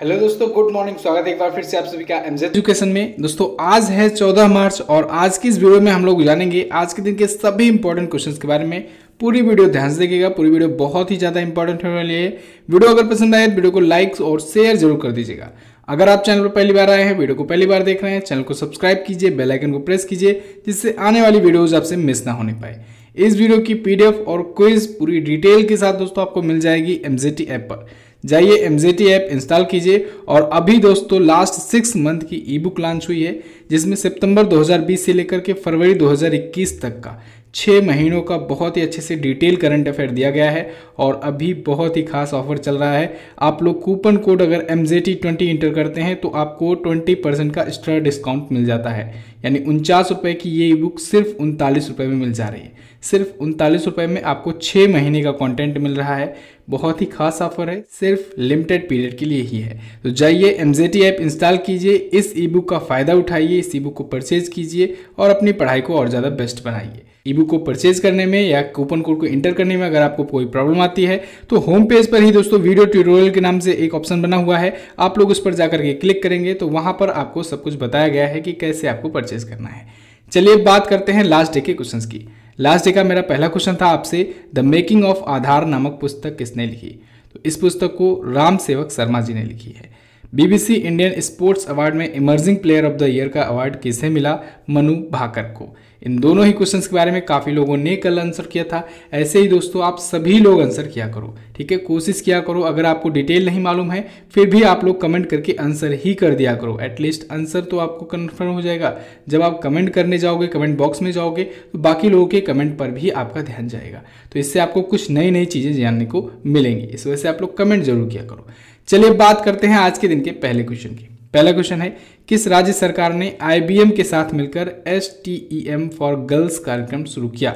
hello दोस्तों good morning स्वागत है एक बार फिर से आप सभी का एमजे एजुकेशन में दोस्तों आज है 14 मार्च और आज की इस वीडियो में हम लोग जानेंगे आज के दिन के सभी इंपॉर्टेंट क्वेश्चंस के बारे में पूरी वीडियो ध्यान से देखिएगा पूरी वीडियो बहुत ही ज़्यादा इंपॉर्टेंट होने वाली है वीडियो अगर पसंद आए तो वीडियो को लाइक और शेयर जरूर कर दीजिएगा अगर आप चैनल पर पहली बार आए हैं वीडियो को पहली बार देख रहे हैं चैनल को सब्सक्राइब कीजिए बेलाइकन को प्रेस कीजिए जिससे आने वाली वीडियोज आपसे मिस ना होने पाए इस वीडियो की पीडीएफ और क्विज पूरी डिटेल के साथ दोस्तों आपको मिल जाएगी एमजेटी ऐप पर जाइए एम ऐप इंस्टॉल कीजिए और अभी दोस्तों लास्ट सिक्स मंथ की ई बुक लॉन्च हुई है जिसमें सितंबर 2020 से लेकर के फरवरी 2021 तक का छः महीनों का बहुत ही अच्छे से डिटेल करंट अफेयर दिया गया है और अभी बहुत ही खास ऑफर चल रहा है आप लोग कूपन कोड अगर M J T twenty enter करते हैं तो आपको ट्वेंटी परसेंट का एक्स्ट्रा डिस्काउंट मिल जाता है यानी उनचास रुपये की ये बुक सिर्फ उनतालीस रुपये में मिल जा रही है सिर्फ उनतालीस रुपये में आपको छः महीने का कॉन्टेंट मिल रहा है बहुत ही खास ऑफर है सिर्फ लिमिटेड पीरियड के लिए ही है तो जाइए एम ऐप इंस्टॉल कीजिए इस ई बुक का फ़ायदा उठाइए इस ई बुक को परचेज कीजिए और अपनी पढ़ाई को और ज़्यादा बेस्ट बनाइए ई बुक को परचेज करने में या कूपन कोड को इंटर करने में अगर आपको कोई प्रॉब्लम आती है तो होम पेज पर ही दोस्तों वीडियो ट्यूटोरियल के नाम से एक ऑप्शन बना हुआ है आप लोग उस पर जाकर के क्लिक करेंगे तो वहाँ पर आपको सब कुछ बताया गया है कि कैसे आपको परचेज करना है चलिए बात करते हैं लास्ट डे के क्वेश्चन की लास्ट डे का मेरा पहला क्वेश्चन था आपसे द मेकिंग ऑफ आधार नामक पुस्तक किसने लिखी तो इस पुस्तक को राम सेवक शर्मा जी ने लिखी है बीबीसी इंडियन स्पोर्ट्स अवार्ड में emerging player of the year का अवार्ड किसे मिला मनु भाकर को इन दोनों ही क्वेश्चंस के बारे में काफ़ी लोगों ने कल आंसर किया था ऐसे ही दोस्तों आप सभी लोग आंसर किया करो ठीक है कोशिश किया करो अगर आपको डिटेल नहीं मालूम है फिर भी आप लोग कमेंट करके आंसर ही कर दिया करो एटलीस्ट आंसर तो आपको कन्फर्म हो जाएगा जब आप कमेंट करने जाओगे कमेंट बॉक्स में जाओगे तो बाकी लोगों के कमेंट पर भी आपका ध्यान जाएगा तो इससे आपको कुछ नई नई चीज़ें जानने को मिलेंगी इस वजह से आप लोग कमेंट जरूर किया करो चलिए बात करते हैं आज के दिन के पहले क्वेश्चन की पहला क्वेश्चन है किस राज्य सरकार ने आई के साथ मिलकर S T E M for girls कार्यक्रम शुरू किया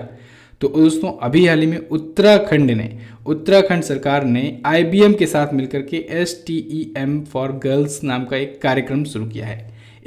तो दोस्तों अभी हाल ही में उत्तराखंड ने उत्तराखंड सरकार ने आई के साथ मिलकर के S T E M for girls नाम का एक कार्यक्रम शुरू किया है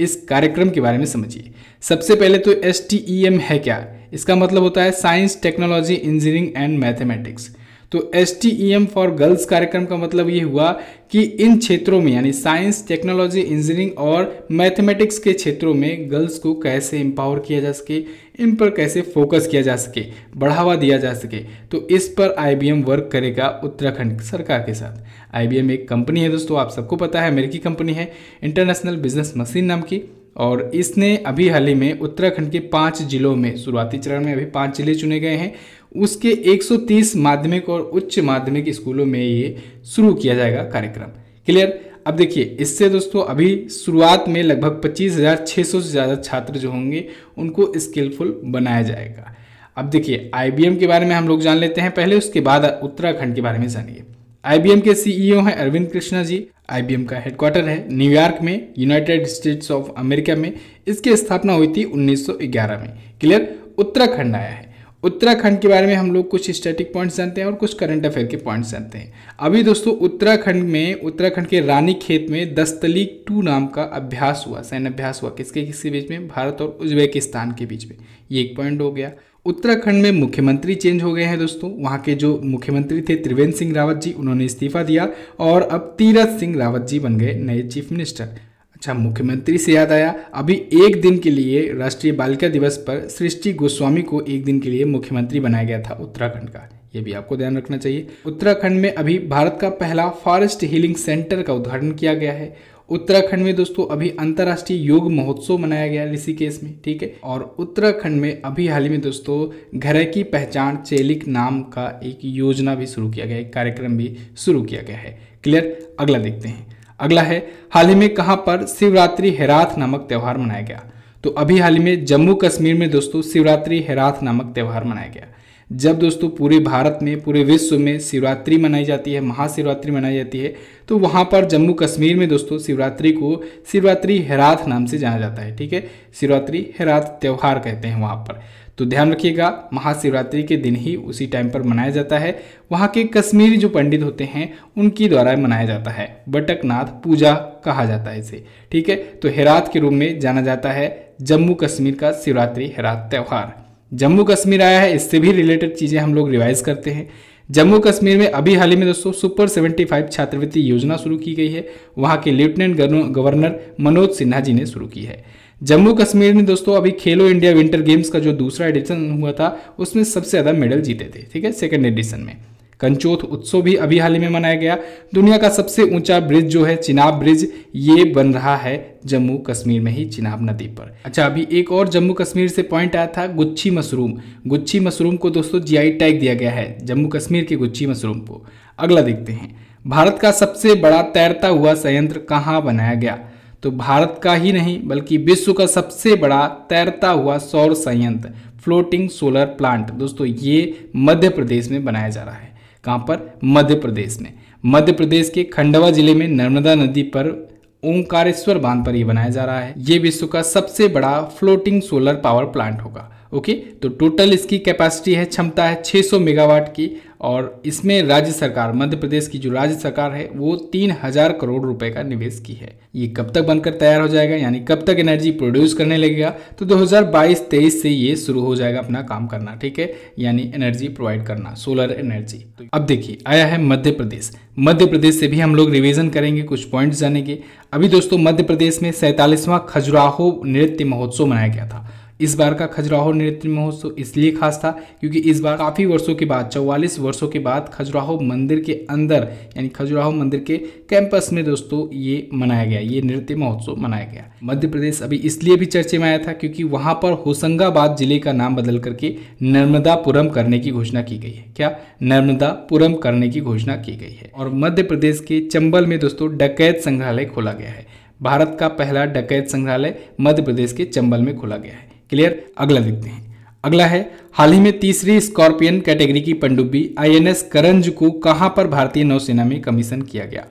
इस कार्यक्रम के बारे में समझिए सबसे पहले तो एस टी ई एम है क्या इसका मतलब होता है science technology engineering and mathematics तो एस टी फॉर गर्ल्स कार्यक्रम का मतलब ये हुआ कि इन क्षेत्रों में यानी साइंस टेक्नोलॉजी इंजीनियरिंग और मैथमेटिक्स के क्षेत्रों में गर्ल्स को कैसे एम्पावर किया जा सके इन पर कैसे फोकस किया जा सके बढ़ावा दिया जा सके तो इस पर एम वर्क करेगा उत्तराखंड सरकार के साथ एम एक कंपनी है दोस्तों आप सबको पता है अमेरिकी कंपनी है इंटरनेशनल बिजनेस मशीन नाम की और इसने अभी हाल ही में उत्तराखंड के पाँच जिलों में शुरुआती चरण में अभी पाँच जिले चुने गए हैं उसके 130 माध्यमिक और उच्च माध्यमिक स्कूलों में ये शुरू किया जाएगा कार्यक्रम क्लियर अब देखिए इससे दोस्तों अभी शुरुआत में लगभग 25,600 से ज़्यादा छात्र जो होंगे उनको स्किलफुल बनाया जाएगा अब देखिए आई के बारे में हम लोग जान लेते हैं पहले उसके बाद उत्तराखंड के बारे में जानिए आई के सीईओ e हैं अरविंद कृष्णा जी आई का हेडक्वार्टर है न्यूयॉर्क में यूनाइटेड स्टेट्स ऑफ अमेरिका में इसकी स्थापना हुई थी 1911 में क्लियर उत्तराखंड आया है उत्तराखंड के बारे में हम लोग कुछ स्टैटिक पॉइंट्स जानते हैं और कुछ करंट अफेयर के पॉइंट्स जानते हैं अभी दोस्तों उत्तराखंड में उत्तराखंड के रानी खेत में दस्तलीक टू नाम का अभ्यास हुआ सैन्य अभ्यास हुआ किसके किसके बीच में भारत और उज्बेकिस्तान के बीच में ये एक पॉइंट हो गया उत्तराखंड में मुख्यमंत्री चेंज हो गए हैं दोस्तों वहाँ के जो मुख्यमंत्री थे त्रिवेंद्र सिंह रावत जी उन्होंने इस्तीफा दिया और अब तीरथ सिंह रावत जी बन गए नए चीफ मिनिस्टर अच्छा मुख्यमंत्री से याद आया अभी एक दिन के लिए राष्ट्रीय बालिका दिवस पर सृष्टि गोस्वामी को एक दिन के लिए मुख्यमंत्री बनाया गया था उत्तराखंड का ये भी आपको ध्यान रखना चाहिए उत्तराखंड में अभी भारत का पहला फॉरेस्ट हीलिंग सेंटर का उद्घाटन किया गया है उत्तराखंड में दोस्तों अभी अंतर्राष्ट्रीय योग महोत्सव मनाया गया ऋषिकेश में ठीक है और उत्तराखंड में अभी हाल ही में दोस्तों घर की पहचान चेलिक नाम का एक योजना भी शुरू किया गया एक कार्यक्रम भी शुरू किया गया है क्लियर अगला देखते हैं अगला है हाल ही में कहाँ पर शिवरात्रि हेराथ नामक त्यौहार मनाया गया तो अभी हाल ही में जम्मू कश्मीर में दोस्तों शिवरात्रि हेराथ नामक त्यौहार मनाया गया जब दोस्तों पूरे भारत में पूरे विश्व में शिवरात्रि मनाई जाती है महाशिवरात्रि मनाई जाती है तो वहाँ पर जम्मू कश्मीर में दोस्तों शिवरात्रि को शिवरात्रि हेराथ नाम से जाना जाता है ठीक है शिवरात्रि हेराथ त्यौहार कहते हैं वहाँ पर तो ध्यान रखिएगा महाशिवरात्रि के दिन ही उसी टाइम पर मनाया जाता है वहाँ के कश्मीरी जो पंडित होते हैं उनकी द्वारा मनाया जाता है बटकनाथ पूजा कहा जाता है इसे ठीक है तो हेरात के रूप में जाना जाता है जम्मू कश्मीर का शिवरात्रि हेरात त्यौहार जम्मू कश्मीर आया है इससे भी रिलेटेड चीज़ें हम लोग रिवाइज करते हैं जम्मू कश्मीर में अभी हाल ही में दोस्तों सुपर 75 छात्रवृत्ति योजना शुरू की गई है वहाँ के लेफ्टिनेंट गवर्नर मनोज सिन्हा जी ने शुरू की है जम्मू कश्मीर ने दोस्तों अभी खेलो इंडिया विंटर गेम्स का जो दूसरा एडिशन हुआ था उसमें सबसे ज़्यादा मेडल जीते थे ठीक है सेकेंड एडिशन में कंचोथ उत्सव भी अभी हाल ही में मनाया गया दुनिया का सबसे ऊंचा ब्रिज जो है चिनाब ब्रिज ये बन रहा है जम्मू कश्मीर में ही चिनाब नदी पर अच्छा अभी एक और जम्मू कश्मीर से पॉइंट आया था गुच्छी मशरूम गुच्छी मशरूम को दोस्तों जीआई टैग दिया गया है जम्मू कश्मीर के गुच्छी मशरूम को अगला देखते हैं भारत का सबसे बड़ा तैरता हुआ संयंत्र कहाँ बनाया गया तो भारत का ही नहीं बल्कि विश्व का सबसे बड़ा तैरता हुआ सौर संयंत्र फ्लोटिंग सोलर प्लांट दोस्तों ये मध्य प्रदेश में बनाया जा रहा है कहाँ पर मध्य प्रदेश में मध्य प्रदेश के खंडवा जिले में नर्मदा नदी पर ओंकारेश्वर बांध पर यह बनाया जा रहा है ये विश्व का सबसे बड़ा फ्लोटिंग सोलर पावर प्लांट होगा ओके तो टोटल इसकी कैपेसिटी है क्षमता है 600 मेगावाट की और इसमें राज्य सरकार मध्य प्रदेश की जो राज्य सरकार है वो तीन हजार करोड़ रुपए का निवेश की है ये कब तक बनकर तैयार हो जाएगा यानी कब तक एनर्जी प्रोड्यूस करने लगेगा तो 2022-23 से ये शुरू हो जाएगा अपना काम करना ठीक है यानी एनर्जी प्रोवाइड करना सोलर एनर्जी तो अब देखिए आया है मध्य प्रदेश मध्य प्रदेश से भी हम लोग रिविजन करेंगे कुछ पॉइंट जानेंगे अभी दोस्तों मध्य प्रदेश में सैतालीसवां खजुराहो नृत्य महोत्सव मनाया गया था इस बार का खजुराहो नृत्य महोत्सव इसलिए खास था क्योंकि इस बार काफ़ी वर्षों के बाद चौवालीस वर्षों के बाद खजुराहो मंदिर के अंदर यानी खजुराहो मंदिर के कैंपस में दोस्तों ये मनाया गया ये नृत्य महोत्सव मनाया गया मध्य प्रदेश अभी इसलिए भी चर्चे में आया था क्योंकि वहाँ पर होशंगाबाद जिले का नाम बदल करके नर्मदापुरम करने की घोषणा की गई है क्या नर्मदापुरम करने की घोषणा की गई है और मध्य प्रदेश के चंबल में दोस्तों डकैत संग्रहालय खोला गया है भारत का पहला डकैत संग्रहालय मध्य प्रदेश के चंबल में खोला गया है क्लियर अगला देखते हैं अगला है हाल ही में तीसरी स्कॉर्पियन कैटेगरी की पनडुब्बी आईएनएस करंज को कहां पर भारतीय नौसेना में कमीशन किया गया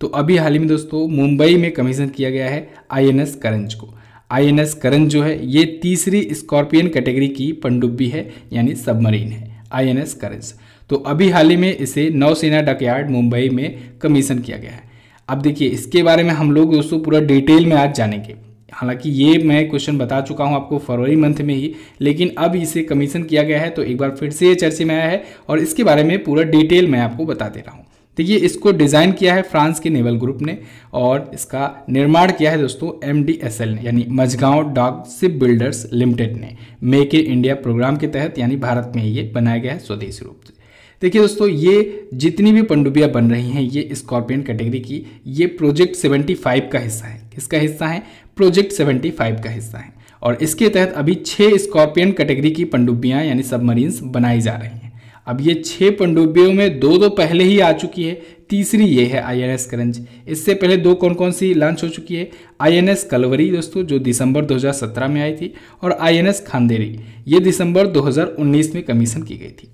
तो अभी हाल ही में दोस्तों मुंबई में कमीशन किया गया है आईएनएस करंज को आईएनएस करंज जो है ये तीसरी स्कॉर्पियन कैटेगरी की पनडुब्बी है यानी सबमरीन है आईएनएस करंज तो अभी हाल ही में इसे नौसेना डकयार्ड मुंबई में कमीशन किया गया है अब देखिए इसके बारे में हम लोग दोस्तों पूरा डिटेल में आज जानेंगे हालांकि ये मैं क्वेश्चन बता चुका हूं आपको फरवरी मंथ में ही लेकिन अब इसे कमीशन किया गया है तो एक बार फिर से ये चर्चे में आया है और इसके बारे में पूरा डिटेल मैं आपको बता दे रहा हूँ देखिए इसको डिज़ाइन किया है फ्रांस के नेवल ग्रुप ने और इसका निर्माण किया है दोस्तों एम ने यानी Mazagon dock ship builders limited ने मेक इन इंडिया प्रोग्राम के तहत यानी भारत में ये बनाया गया है स्वदेशी रूप से देखिए दोस्तों ये जितनी भी पंडुबियाँ बन रही हैं ये स्कॉर्पियन कैटेगरी की ये प्रोजेक्ट 75 का हिस्सा है किसका हिस्सा है प्रोजेक्ट 75 का हिस्सा है और इसके तहत अभी छः स्कॉर्पियन कैटेगरी की पंडुब्बियाँ यानी सबमरीन्स बनाई जा रही हैं अब ये छः पंडुब्बियों में दो दो तो पहले ही आ चुकी है तीसरी ये है आई करंज इससे पहले दो कौन कौन सी लॉन्च हो चुकी है आई एन कलवरी दोस्तों जो दिसंबर 2017 में आई थी और आई एन खांदेरी ये दिसंबर 2019 में कमीशन की गई थी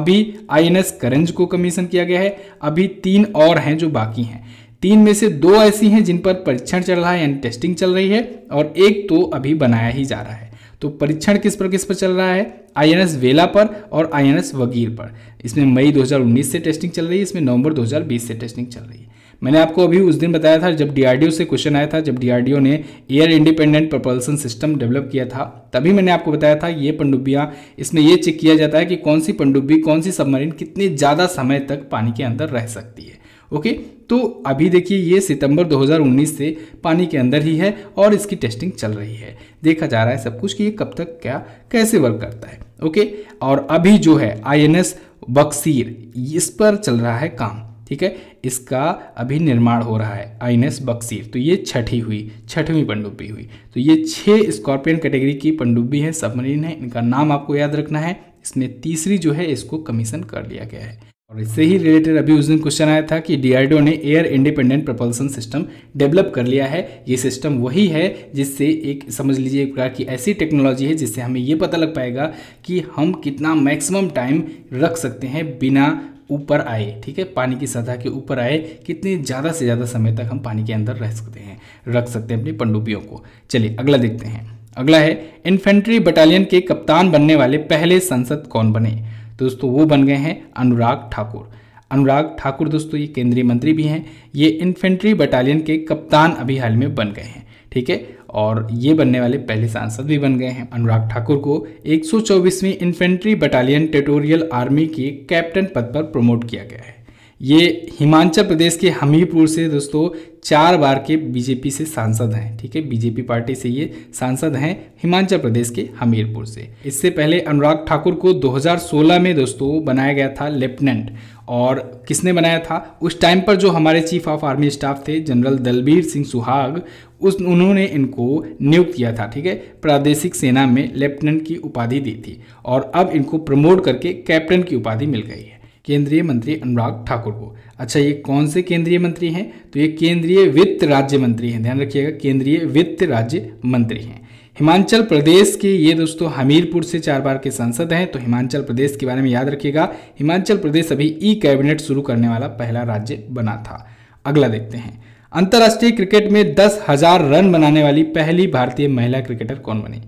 अभी आई एन करंज को कमीशन किया गया है अभी तीन और हैं जो बाकी हैं तीन में से दो ऐसी हैं जिन पर परीक्षण चल रहा है यानी टेस्टिंग चल रही है और एक तो अभी बनाया ही जा रहा है तो परीक्षण किस पर किस पर चल रहा है आईएनएस वेला पर और आईएनएस वगीर पर इसमें मई 2019 से टेस्टिंग चल रही है इसमें नवंबर 2020 से टेस्टिंग चल रही है मैंने आपको अभी उस दिन बताया था जब डीआरडीओ से क्वेश्चन आया था जब डीआरडीओ ने air independent propulsion system develop किया था तभी मैंने आपको बताया था ये पंडुब्बियाँ इसमें यह चेक किया जाता है कि कौन सी पंडुब्बी कौन सी सबमरीन कितने ज़्यादा समय तक पानी के अंदर रह सकती है ओके तो अभी देखिए ये सितंबर 2019 से पानी के अंदर ही है और इसकी टेस्टिंग चल रही है देखा जा रहा है सब कुछ कि ये कब तक क्या कैसे वर्क करता है ओके और अभी जो है आईएनएस बक्सीर इस पर चल रहा है काम ठीक है इसका अभी निर्माण हो रहा है आई एन एस बक्सीर तो ये छठी हुई छठवीं पंडुब्बी हुई तो ये छः स्कॉर्पियन कैटेगरी की पंडुब्बी है सबमरीन है इनका नाम आपको याद रखना है इसमें तीसरी जो है इसको कमीशन कर लिया गया है और इससे ही रिलेटेड अभी उस दिन क्वेश्चन आया था कि डीआरडीओ ने air independent propulsion system develop कर लिया है ये सिस्टम वही है जिससे एक समझ लीजिए एक प्रकार की ऐसी टेक्नोलॉजी है जिससे हमें ये पता लग पाएगा कि हम कितना मैक्सिमम टाइम रख सकते हैं बिना ऊपर आए ठीक है पानी की सतह के ऊपर आए कितने ज़्यादा से ज़्यादा समय तक हम पानी के अंदर रह सकते हैं रख सकते हैं अपनी पंडुबियों को चलिए अगला देखते हैं अगला है इन्फेंट्री बटालियन के कप्तान बनने वाले पहले संसद कौन बने दोस्तों वो बन गए हैं अनुराग ठाकुर अनुराग ठाकुर दोस्तों ये केंद्रीय मंत्री भी हैं ये इन्फेंट्री बटालियन के कप्तान अभी हाल में बन गए हैं ठीक है और ये बनने वाले पहले सांसद भी बन गए हैं अनुराग ठाकुर को 124वीं इन्फेंट्री बटालियन टेरिटोरियल आर्मी के कैप्टन पद पर प्रमोट किया गया है ये हिमाचल प्रदेश के हमीरपुर से दोस्तों चार बार के बीजेपी से सांसद हैं ठीक है बीजेपी पार्टी से ये सांसद हैं हिमाचल प्रदेश के हमीरपुर से इससे पहले अनुराग ठाकुर को 2016 में दोस्तों बनाया गया था लेफ्टिनेंट और किसने बनाया था उस टाइम पर जो हमारे चीफ ऑफ आर्मी स्टाफ थे जनरल दलबीर सिंह सुहाग उस उन्होंने इनको नियुक्त किया था ठीक है प्रादेशिक सेना में लेफ्टिनेंट की उपाधि दी थी और अब इनको प्रमोट करके कैप्टन की उपाधि मिल गई है केंद्रीय मंत्री अनुराग ठाकुर को अच्छा ये कौन से केंद्रीय मंत्री हैं तो ये केंद्रीय वित्त राज्य मंत्री हैं ध्यान रखिएगा केंद्रीय वित्त राज्य मंत्री हैं हिमाचल प्रदेश के ये दोस्तों हमीरपुर से चार बार के सांसद हैं तो हिमाचल प्रदेश के बारे में याद रखिएगा हिमाचल प्रदेश अभी ई कैबिनेट शुरू करने वाला पहला राज्य बना था अगला देखते हैं अंतर्राष्ट्रीय क्रिकेट में दस हजार रन बनाने वाली पहली भारतीय महिला क्रिकेटर कौन बनी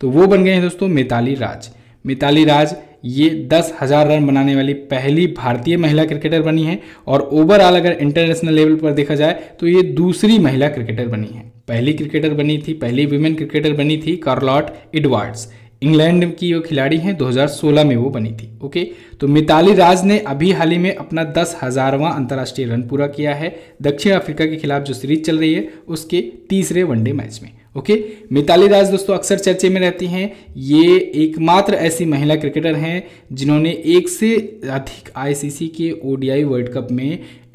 तो वो बन गए हैं दोस्तों मिताली राज मिताली राज ये दस हज़ार रन बनाने वाली पहली भारतीय महिला क्रिकेटर बनी है और ओवरऑल अगर इंटरनेशनल लेवल पर देखा जाए तो ये दूसरी महिला क्रिकेटर बनी है पहली क्रिकेटर बनी थी पहली वुमेन क्रिकेटर बनी थी कार्लॉट एडवर्ड्स इंग्लैंड की वो खिलाड़ी हैं 2016 में वो बनी थी ओके तो मिताली राज ने अभी हाल ही में अपना दस हज़ारवां अंतर्राष्ट्रीय रन पूरा किया है दक्षिण अफ्रीका के खिलाफ जो सीरीज चल रही है उसके तीसरे वनडे मैच में ओके मिताली राज दोस्तों अक्सर चर्चे में रहती हैं ये एकमात्र ऐसी महिला क्रिकेटर हैं जिन्होंने एक से अधिक आईसीसी के ओडीआई वर्ल्ड कप में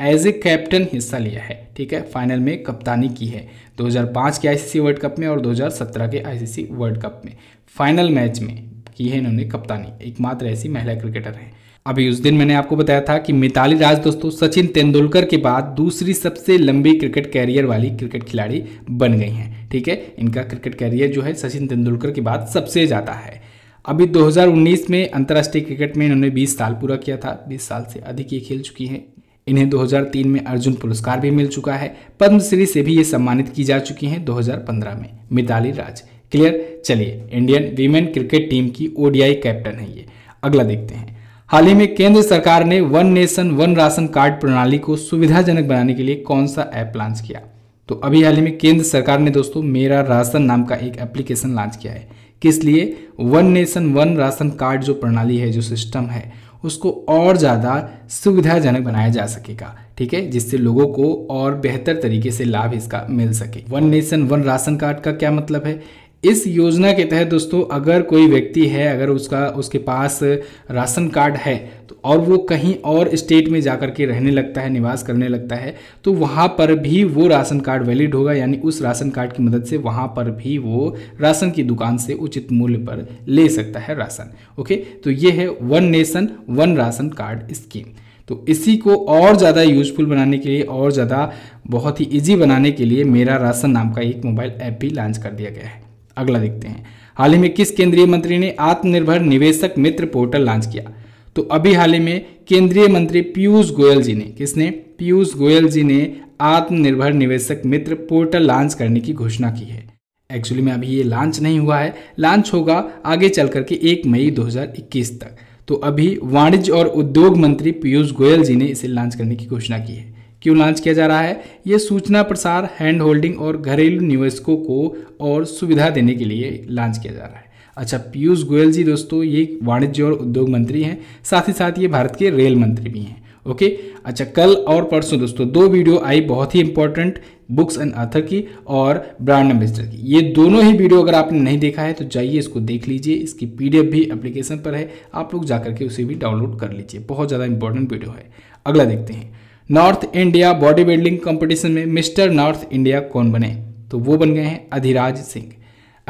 एज ए कैप्टन हिस्सा लिया है ठीक है फाइनल में कप्तानी की है 2005 के आईसीसी वर्ल्ड कप में और 2017 के आईसीसी वर्ल्ड कप में फाइनल मैच में की है इन्होंने कप्तानी एकमात्र ऐसी महिला क्रिकेटर हैं अभी उस दिन मैंने आपको बताया था कि मिताली राज दोस्तों सचिन तेंदुलकर के बाद दूसरी सबसे लंबी क्रिकेट कैरियर वाली क्रिकेट खिलाड़ी बन गई हैं ठीक है इनका क्रिकेट कैरियर जो है सचिन तेंदुलकर के बाद सबसे ज़्यादा है अभी 2019 में अंतर्राष्ट्रीय क्रिकेट में इन्होंने 20 साल पूरा किया था 20 साल से अधिक ये खेल चुकी हैं इन्हें 2003 में अर्जुन पुरस्कार भी मिल चुका है पद्मश्री से भी ये सम्मानित की जा चुकी हैं 2015 में मिताली राज क्लियर चलिए इंडियन वीमेन क्रिकेट टीम की ओडीआई कैप्टन है ये अगला देखते हैं हाल ही में केंद्र सरकार ने one nation one ration card प्रणाली को सुविधाजनक बनाने के लिए कौन सा ऐप लॉन्च किया तो अभी हाल ही में केंद्र सरकार ने दोस्तों मेरा राशन नाम का एक एप्लीकेशन लॉन्च किया है किस लिए one nation one ration card जो प्रणाली है जो सिस्टम है उसको और ज़्यादा सुविधाजनक बनाया जा सकेगा ठीक है जिससे लोगों को और बेहतर तरीके से लाभ इसका मिल सके one nation one ration card का क्या मतलब है इस योजना के तहत दोस्तों अगर कोई व्यक्ति है अगर उसका उसके पास राशन कार्ड है तो और वो कहीं और स्टेट में जा कर के रहने लगता है निवास करने लगता है तो वहाँ पर भी वो राशन कार्ड वैलिड होगा यानी उस राशन कार्ड की मदद से वहाँ पर भी वो राशन की दुकान से उचित मूल्य पर ले सकता है राशन ओके तो ये है one nation one ration card scheme तो इसी को और ज़्यादा यूजफुल बनाने के लिए और ज़्यादा बहुत ही इजी बनाने के लिए मेरा राशन नाम का एक मोबाइल ऐप भी लॉन्च कर दिया गया है अगला देखते हैं हाल ही में किस केंद्रीय मंत्री ने आत्मनिर्भर निवेशक मित्र पोर्टल लॉन्च किया तो अभी हाल ही में केंद्रीय मंत्री पीयूष गोयल जी ने किसने पीयूष गोयल जी ने आत्मनिर्भर निवेशक मित्र पोर्टल लॉन्च करने की घोषणा की है एक्चुअली में अभी ये लॉन्च नहीं हुआ है लॉन्च होगा आगे चल करके एक मई 2021 तक तो अभी वाणिज्य और उद्योग मंत्री पीयूष गोयल जी ने इसे लॉन्च करने की घोषणा की है क्यों लॉन्च किया जा रहा है ये सूचना प्रसार हैंड होल्डिंग और घरेलू निवेशकों को और सुविधा देने के लिए लॉन्च किया जा रहा है अच्छा पीयूष गोयल जी दोस्तों ये वाणिज्य और उद्योग मंत्री हैं साथ ही साथ ये भारत के रेल मंत्री भी हैं ओके अच्छा कल और परसों दोस्तों दो वीडियो आई बहुत ही इंपॉर्टेंट बुक्स एंड अथर की और ब्रांड एम्बेसडर की ये दोनों ही वीडियो अगर आपने नहीं देखा है तो जाइए इसको देख लीजिए इसकी पीडीएफ भी एप्लीकेशन पर है आप लोग जाकर के उसे भी डाउनलोड कर लीजिए बहुत ज़्यादा इंपॉर्टेंट वीडियो है अगला देखते हैं North India body building competition में मिस्टर नॉर्थ इंडिया कौन बने तो वो बन गए हैं अधिराज सिंह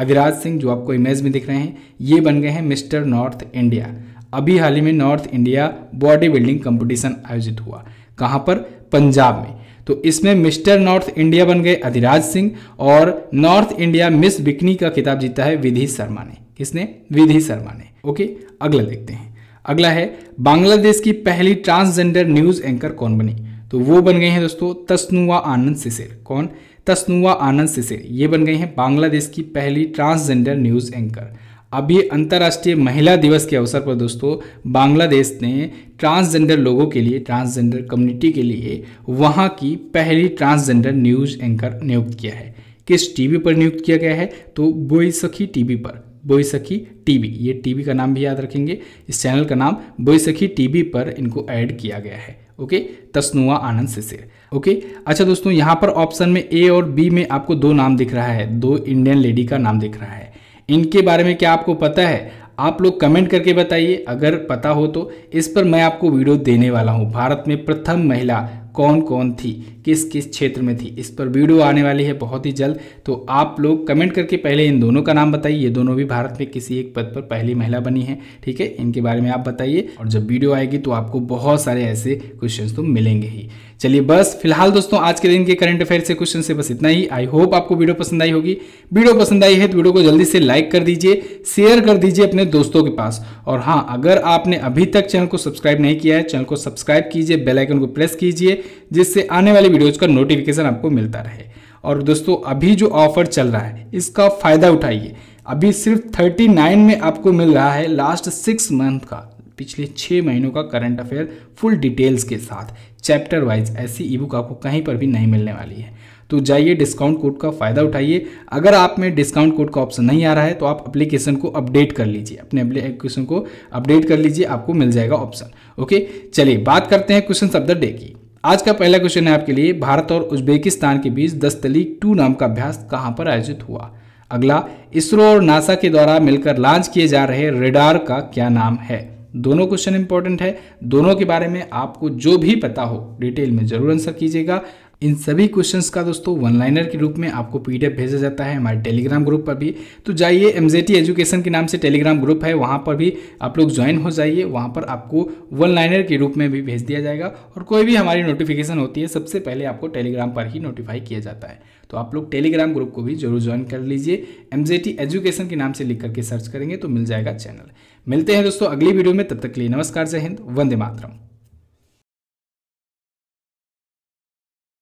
अधिराज सिंह जो आपको इमेज में दिख रहे हैं ये बन गए हैं मिस्टर नॉर्थ इंडिया अभी हाल ही में North India body building competition आयोजित हुआ कहाँ पर पंजाब में तो इसमें मिस्टर नॉर्थ इंडिया बन गए अधिराज सिंह और नॉर्थ इंडिया मिस बिकनी का खिताब जीता है विधि शर्मा ने किसने विधि शर्मा ने ओके अगला देखते हैं अगला है बांग्लादेश की पहली ट्रांसजेंडर न्यूज एंकर कौन बनी तो वो बन गई हैं दोस्तों तस्नुआ आनंद सिसिर कौन तस्नुआ आनंद सिसिर ये बन गई हैं बांग्लादेश की पहली ट्रांसजेंडर न्यूज एंकर अभी अंतर्राष्ट्रीय महिला दिवस के अवसर पर दोस्तों बांग्लादेश ने ट्रांसजेंडर लोगों के लिए ट्रांसजेंडर कम्युनिटी के लिए वहाँ की पहली ट्रांसजेंडर न्यूज एंकर नियुक्त किया है किस टीवी पर नियुक्त किया गया है तो बोईसखी टीवी पर बोईसखी टीवी ये टीवी का नाम भी याद रखेंगे इस चैनल का नाम बोईसखी टीवी पर इनको ऐड किया गया है ओके तस्नुआ आनंद सिर ओके अच्छा दोस्तों यहाँ पर ऑप्शन में ए और बी में आपको दो नाम दिख रहा है दो इंडियन लेडी का नाम दिख रहा है इनके बारे में क्या आपको पता है आप लोग कमेंट करके बताइए अगर पता हो तो इस पर मैं आपको वीडियो देने वाला हूँ भारत में प्रथम महिला कौन कौन थी किस किस क्षेत्र में थी इस पर वीडियो आने वाली है बहुत ही जल्द तो आप लोग कमेंट करके पहले इन दोनों का नाम बताइए ये दोनों भी भारत में किसी एक पद पर पहली महिला बनी है ठीक है इनके बारे में आप बताइए और जब वीडियो आएगी तो आपको बहुत सारे ऐसे क्वेश्चन तो मिलेंगे ही चलिए बस फिलहाल दोस्तों आज के दिन के करंट अफेयर से क्वेश्चन से बस इतना ही आई होप आपको वीडियो पसंद आई होगी वीडियो पसंद आई है तो वीडियो को जल्दी से लाइक कर दीजिए शेयर कर दीजिए अपने दोस्तों के पास और हाँ अगर आपने अभी तक चैनल को सब्सक्राइब नहीं किया है चैनल को सब्सक्राइब कीजिए बेलाइकन को प्रेस कीजिए जिससे आने वाली वीडियोज़ का नोटिफिकेशन आपको मिलता रहे और दोस्तों अभी जो ऑफर चल रहा है इसका फ़ायदा उठाइए अभी सिर्फ 39 में आपको मिल रहा है लास्ट सिक्स मंथ का पिछले छः महीनों का करंट अफेयर फुल डिटेल्स के साथ चैप्टर वाइज ऐसी ई बुक आपको कहीं पर भी नहीं मिलने वाली है तो जाइए डिस्काउंट कोड का फ़ायदा उठाइए अगर आप में डिस्काउंट कोड का ऑप्शन नहीं आ रहा है तो आप एप्लीकेशन को अपडेट कर लीजिए अपने एप्लीकेशन को अपडेट कर लीजिए आपको मिल जाएगा ऑप्शन ओके चलिए बात करते हैं क्वेश्चन ऑफ द डे की आज का पहला क्वेश्चन है आपके लिए भारत और उज्बेकिस्तान के बीच दस्तली टू नाम का अभ्यास कहाँ पर आयोजित हुआ अगला इसरो और नासा के द्वारा मिलकर लॉन्च किए जा रहे रेडार का क्या नाम है दोनों क्वेश्चन इंपॉर्टेंट है दोनों के बारे में आपको जो भी पता हो डिटेल में जरूर आंसर कीजिएगा इन सभी क्वेश्चंस का दोस्तों वन लाइनर के रूप में आपको पीडीएफ भेजा जाता है हमारे टेलीग्राम ग्रुप पर भी तो जाइए एमजेटी एजुकेशन के नाम से टेलीग्राम ग्रुप है वहाँ पर भी आप लोग ज्वाइन हो जाइए वहाँ पर आपको वन लाइनर के रूप में भी भेज दिया जाएगा और कोई भी हमारी नोटिफिकेशन होती है सबसे पहले आपको टेलीग्राम पर ही नोटिफाई किया जाता है तो आप लोग टेलीग्राम ग्रुप को भी जरूर ज्वाइन कर लीजिए एमजेटी एजुकेशन के नाम से लिख करके सर्च करेंगे तो मिल जाएगा चैनल मिलते हैं दोस्तों अगली वीडियो में तब तक के लिए नमस्कार जय हिंद वंदे मातरम